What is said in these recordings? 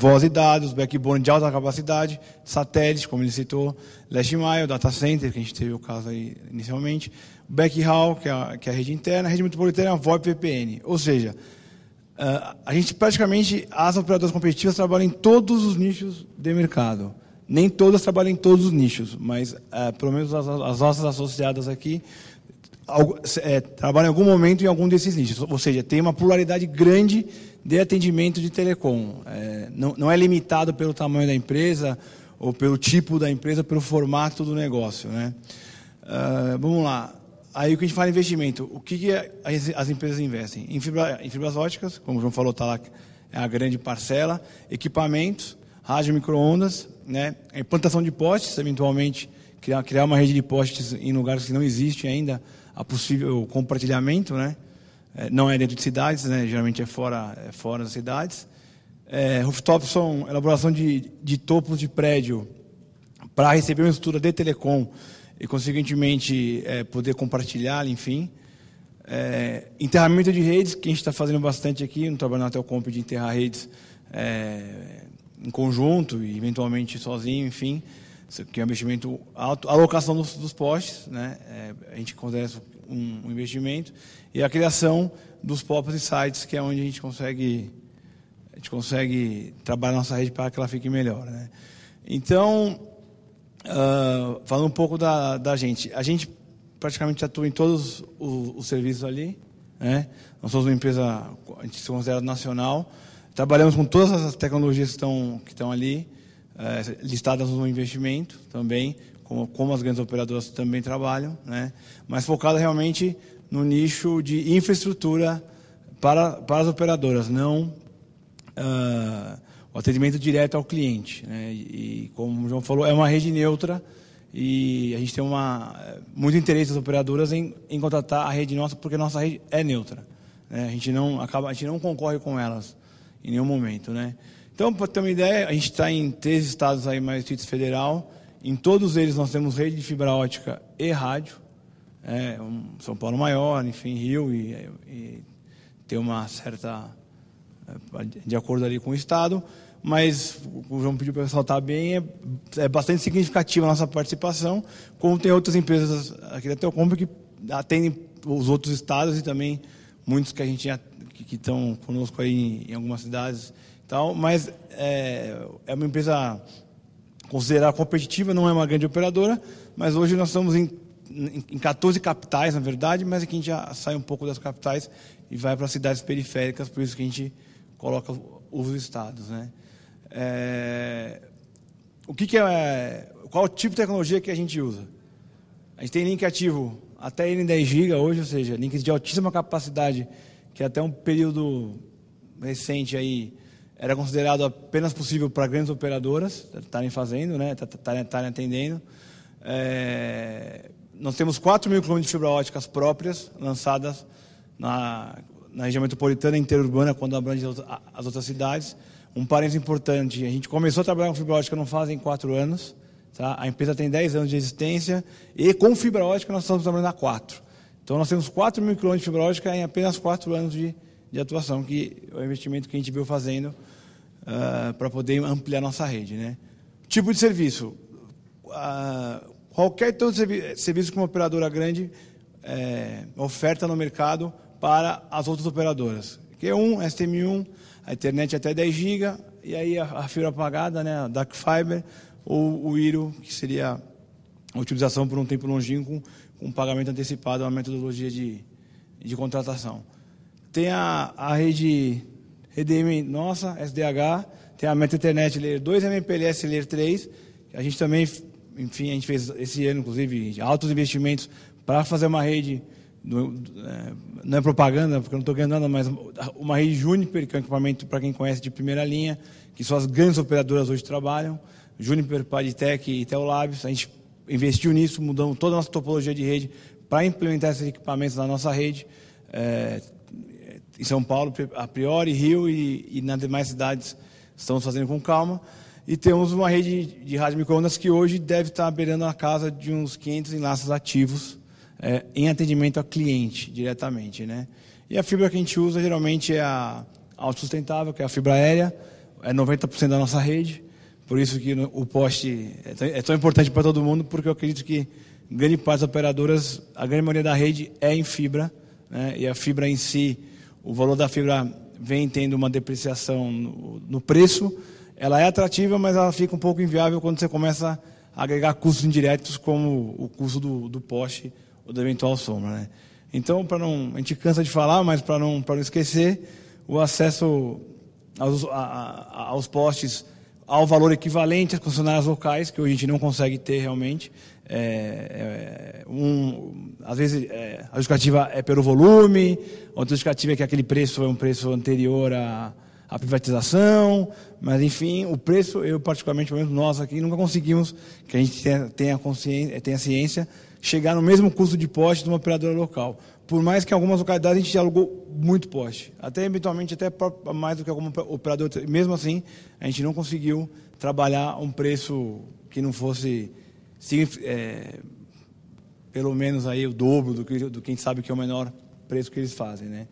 Voz e dados, backbone de alta capacidade, satélite, como ele citou, last mile, data center, que a gente teve o caso aí inicialmente, backhaul, que é a, que é a rede interna, a rede metropolitana, VoIP VPN. Ou seja, ah, a gente praticamente, as operadoras competitivas trabalham em todos os nichos de mercado. Nem todas trabalham em todos os nichos, mas ah, pelo menos as, as nossas associadas aqui é, trabalha em algum momento em algum desses nichos. Ou seja, tem uma pluralidade grande de atendimento de telecom. É, não, não, é limitado pelo tamanho da empresa, ou pelo tipo da empresa, pelo formato do negócio. Né? Uh, vamos lá. Aí o que a gente fala em investimento? O que, que é as, as, empresas investem? Em, fibra, em fibras óticas, como o João falou, está lá é a grande parcela, equipamentos, rádio microondas, né? implantação é de postes, eventualmente criar, criar uma rede de postes em lugares que não existe ainda a possível compartilhamento, né? É, não é dentro de cidades, né? geralmente é fora, é fora das cidades. É, rooftops são elaboração de, de topos de prédio para receber uma estrutura de telecom e, consequentemente, é, poder compartilhar, enfim. É, enterramento de redes, que a gente está fazendo bastante aqui, no trabalho na Telcomp de enterrar redes é, em conjunto e, eventualmente, sozinho, enfim que é um investimento alto. A alocação dos, dos postes, né? É, a gente considera um, um, investimento. E a criação dos próprios sites, que é onde a gente consegue, a gente consegue trabalhar nossa rede para que ela fique melhor. Né? Então, uh, falando um pouco da, da gente. A gente praticamente atua em todos os, os serviços ali. Né? Nós somos uma empresa, a gente se considera nacional. Trabalhamos com todas as tecnologias que estão, que estão ali. Eh, listadas no investimento também, como, como as grandes operadoras também trabalham, né? mas focada realmente no nicho de infraestrutura para, para as operadoras, não uh, o atendimento direto ao cliente. Né? E, como o João falou, é uma rede neutra e a gente tem uma, eh, muito interesse das operadoras em, em contratar a rede nossa, porque a nossa rede é neutra. Né? A, gente não, acaba, a gente não concorre com elas em nenhum momento. Né? Então, para ter uma ideia, a gente está em três estados aí mais Distrito Federal. Em todos eles nós temos rede de fibra ótica e rádio. É, um São Paulo maior, enfim, Rio e, e tem uma certa é, de acordo ali com o estado. Mas o João pediu para ressaltar bem, é, é, bastante significativa a nossa participação, como tem outras empresas aqui da Telecom que atendem os outros estados e também muitos que a gente que estão conosco aí em algumas cidades então, mas é, é uma empresa considerada competitiva, não é uma grande operadora, mas hoje nós estamos em, em 14 capitais, na verdade, mas aqui a gente já sai um pouco das capitais e vai para as cidades periféricas, por isso que a gente coloca os estados. Né? É, o que, que é. Qual tipo de tecnologia que a gente usa? A gente tem link ativo até ele em 10 GB hoje, ou seja, links de altíssima capacidade, que é até um período recente aí era considerado apenas possível para grandes operadoras estarem fazendo, né, estarem atendendo. É, nós temos 4 mil quilômetros de fibra ótica próprias lançadas na, na região metropolitana e interurbana, quando abrange as outras cidades. Um parênteses importante, a gente começou a trabalhar com fibra ótica não fazem 4 anos, tá? a empresa tem 10 anos de existência e com fibra ótica nós estamos trabalhando há 4. Então nós temos 4 mil quilômetros de fibra ótica em apenas 4 anos de existência de atuação, que é o investimento que a gente veio fazendo uh, ah, para poder ampliar nossa rede. Né? Tipo de serviço. Uh, qualquer tipo de servi serviço que uma operadora grande é, oferta no mercado para as outras operadoras. Q1, STM1, a internet até 10 GB, e aí a, a fibra apagada, né, a Dark Fiber, ou o IRO, que seria a utilização por um tempo longínquo, com um pagamento antecipado, é uma metodologia de, de contratação tem a, a rede RDM nossa, SDH, tem a Meta Internet Layer 2, MPLS Layer 3. A gente também, enfim, a gente fez esse ano, inclusive, altos investimentos para fazer uma rede, é, não é propaganda, porque eu não estou ganhando nada, mas uma rede Juniper, que é um equipamento, para quem conhece, de primeira linha, que só as grandes operadoras hoje trabalham, Juniper, Padtech e Teolabs. A gente investiu nisso, mudamos toda a nossa topologia de rede para implementar esses equipamentos na nossa rede. É, em São Paulo, a priori, Rio e, e nas demais cidades estamos fazendo com calma. E temos uma rede de rádio microondas que hoje deve estar beirando a casa de uns 500 enlaces ativos é, em atendimento a cliente diretamente. Né? E a fibra que a gente usa geralmente é a autossustentável, que é a fibra aérea, é 90% da nossa rede. Por isso que o poste é tão, é tão importante para todo mundo, porque eu acredito que grande parte das operadoras, a grande maioria da rede é em fibra, né? e a fibra em si o valor da fibra vem tendo uma depreciação no, no preço. Ela é atrativa, mas ela fica um pouco inviável quando você começa a agregar custos indiretos, como o custo do, do poste ou da eventual sombra. Né? Então, para não, a gente cansa de falar, mas para não, não esquecer, o acesso aos, a, a, aos postes ao valor equivalente às concessionárias locais, que hoje a gente não consegue ter realmente. É, é, um, às vezes é, a justificativa é pelo volume, outra justificativa é que aquele preço é um preço anterior à, à privatização, mas enfim, o preço, eu particularmente, pelo menos nós aqui, nunca conseguimos que a gente tenha, tenha, consciência, tenha ciência chegar no mesmo custo de poste de uma operadora local. Por mais que em algumas localidades a gente dialogou muito poste, até eventualmente até mais do que alguma operadora. Mesmo assim, a gente não conseguiu trabalhar um preço que não fosse é, pelo menos aí o dobro do que, do que a gente sabe que é o menor preço que eles fazem, né?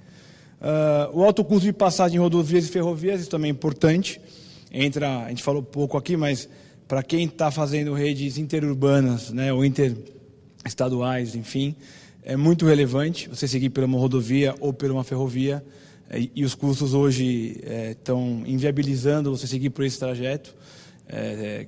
Uh, o alto custo de passagem em rodovias e ferrovias, isso também é importante. Entra, a gente falou pouco aqui, mas para quem está fazendo redes interurbanas, né, ou inter estaduais, enfim, é muito relevante você seguir por uma rodovia ou por uma ferrovia eh, e os custos hoje estão eh, é, inviabilizando você seguir por esse trajeto. É,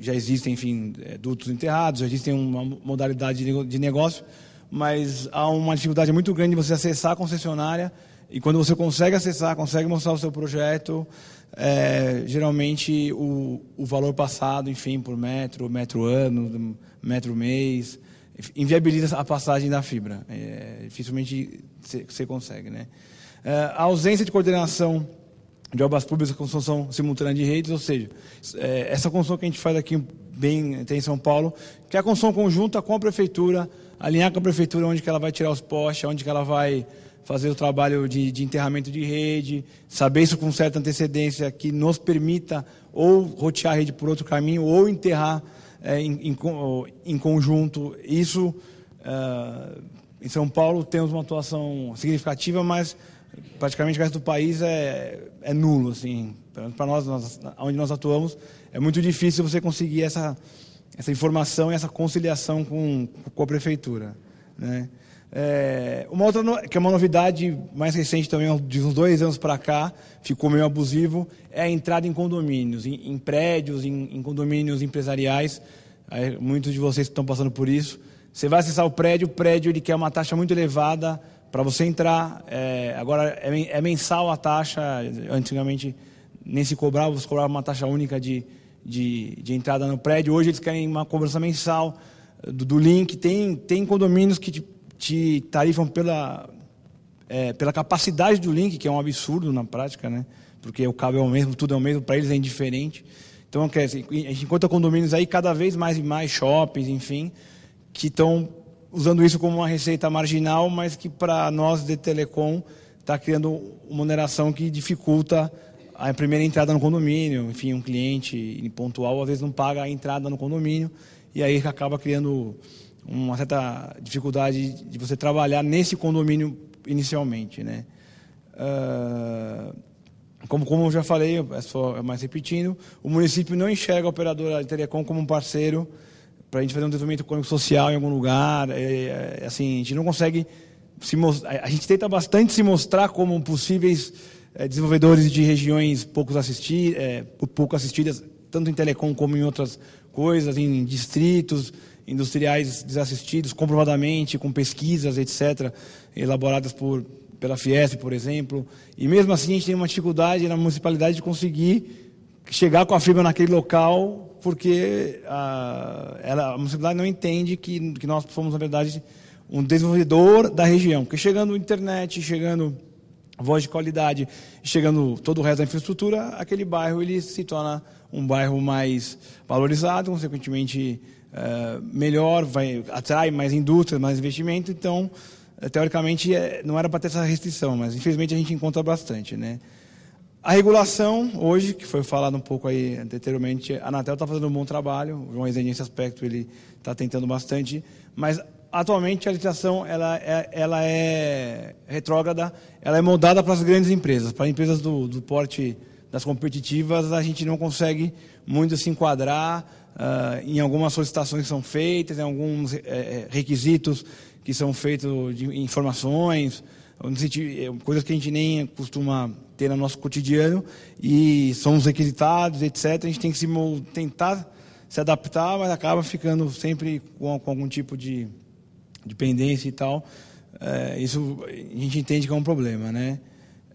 já existem, enfim, dutos enterrados, já existem uma modalidade de negócio, mas há uma dificuldade muito grande de você acessar a concessionária e quando você consegue acessar, consegue mostrar o seu projeto, é, geralmente o, o valor passado, enfim, por metro, metro ano, metro mês, inviabiliza a passagem da fibra. É, dificilmente você consegue. Né? É, a ausência de coordenação de obras públicas com construção simultânea de redes, ou seja, é, essa construção que a gente faz aqui bem tem em São Paulo, que é a construção conjunta com a prefeitura, alinhar com a prefeitura onde que ela vai tirar os postes, onde que ela vai fazer o trabalho de, de enterramento de rede, saber isso com certa antecedência que nos permita ou rotear a rede por outro caminho ou enterrar é, em, em, em, conjunto. Isso, é, em São Paulo, temos uma atuação significativa, mas praticamente o resto do país é, é nulo. Assim. Para nós, nós, onde nós atuamos, é muito difícil você conseguir essa, essa informação e essa conciliação com, com a prefeitura. Né? É, uma outra no... que é uma novidade mais recente também, de uns dois anos para cá, ficou meio abusivo, é a entrada em condomínios, em, em prédios, em, em, condomínios empresariais. Aí, muitos de vocês estão passando por isso. Você vai acessar o prédio, o prédio ele quer uma taxa muito elevada para você entrar. É, agora é, é, mensal a taxa, antigamente nem se cobrava, você cobrava uma taxa única de, de, de entrada no prédio. Hoje eles querem uma cobrança mensal do, do link. Tem, tem condomínios que tipo, te tarifam pela, é, pela capacidade do link, que é um absurdo na prática, né? porque o cabo é o mesmo, tudo é o mesmo, para eles é indiferente. Então, quer dizer, a gente encontra condomínios aí cada vez mais e mais shoppings, enfim, que estão usando isso como uma receita marginal, mas que para nós de telecom está criando uma oneração que dificulta a primeira entrada no condomínio. Enfim, um cliente pontual às vezes não paga a entrada no condomínio e aí acaba criando uma certa dificuldade de você trabalhar nesse condomínio inicialmente, né? Uh, como, como eu já falei, é só mais repetindo, o município não enxerga a operadora de telecom como um parceiro para a gente fazer um desenvolvimento econômico social em algum lugar. É, é, assim, a gente não consegue se mostrar, a gente tenta bastante se mostrar como possíveis é, desenvolvedores de regiões poucos assistir, é, pouco assistidas, tanto em telecom como em outras coisas, em distritos, industriais desassistidos, comprovadamente, com pesquisas, etc., elaboradas por, pela Fiesp, por exemplo. E mesmo assim, a gente tem uma dificuldade na municipalidade de conseguir chegar com a firma naquele local, porque a, ah, ela, a municipalidade não entende que, que nós somos, na verdade, um desenvolvedor da região. Porque chegando internet, chegando voz de qualidade, chegando todo o resto da infraestrutura, aquele bairro ele se torna um bairro mais valorizado, consequentemente uh, melhor, vai, atrai mais indústria, mais investimento, então eh, teoricamente é, não era para ter essa restrição, mas infelizmente a gente encontra bastante, né? A regulação, hoje, que foi falado um pouco aí anteriormente, a Anatel está fazendo um bom trabalho, o João Rezende, nesse aspecto, ele está tentando bastante, mas atualmente a licitação ela é, ela é retrógrada, ela é moldada para as grandes empresas, para empresas do, do porte das competitivas, a gente não consegue muito se enquadrar uh, em algumas solicitações que são feitas, em alguns é, requisitos que são feitos de informações, eh, coisas que a gente nem costuma ter no nosso cotidiano e somos requisitados, etc. A gente tem que se tentar se adaptar, mas acaba ficando sempre com, com algum tipo de dependência e tal, é, isso a gente entende que é um problema, né?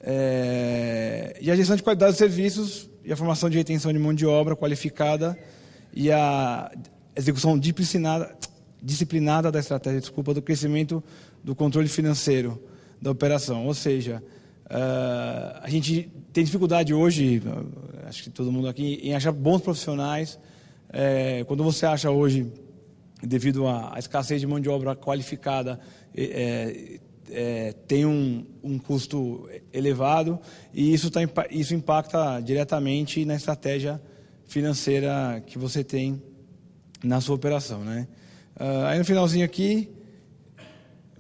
É, e a gestão de qualidade dos serviços e a formação de retenção de mão de obra qualificada e a execução disciplinada, disciplinada da estratégia, desculpa, do crescimento do controle financeiro da operação. Ou seja, uh, a gente tem dificuldade hoje, acho que todo mundo aqui, em achar bons profissionais. É, quando você acha hoje devido à escassez de mão de obra qualificada, é, é, tem um, um, custo elevado e isso, tá, isso impacta diretamente na estratégia financeira que você tem na sua operação. Né? Uh, aí no finalzinho aqui,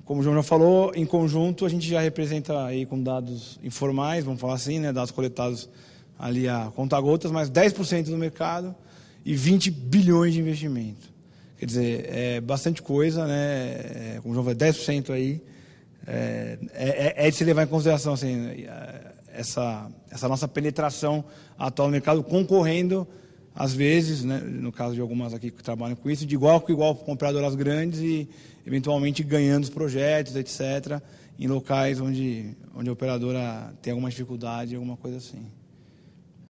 como o João já falou, em conjunto a gente já representa aí com dados informais, vamos falar assim, né, dados coletados ali a conta gotas, mais 10% do mercado e 20 bilhões de investimento. Quer dizer, é bastante coisa, né? É, como o João falou, 10% aí. É, é, é, é, de se levar em consideração assim, é, essa, essa nossa penetração atual no mercado, concorrendo, às vezes, né, no caso de algumas aqui que trabalham com isso, de igual com igual para compradoras grandes e eventualmente ganhando os projetos, etc., em locais onde, onde a operadora tem alguma dificuldade, alguma coisa assim.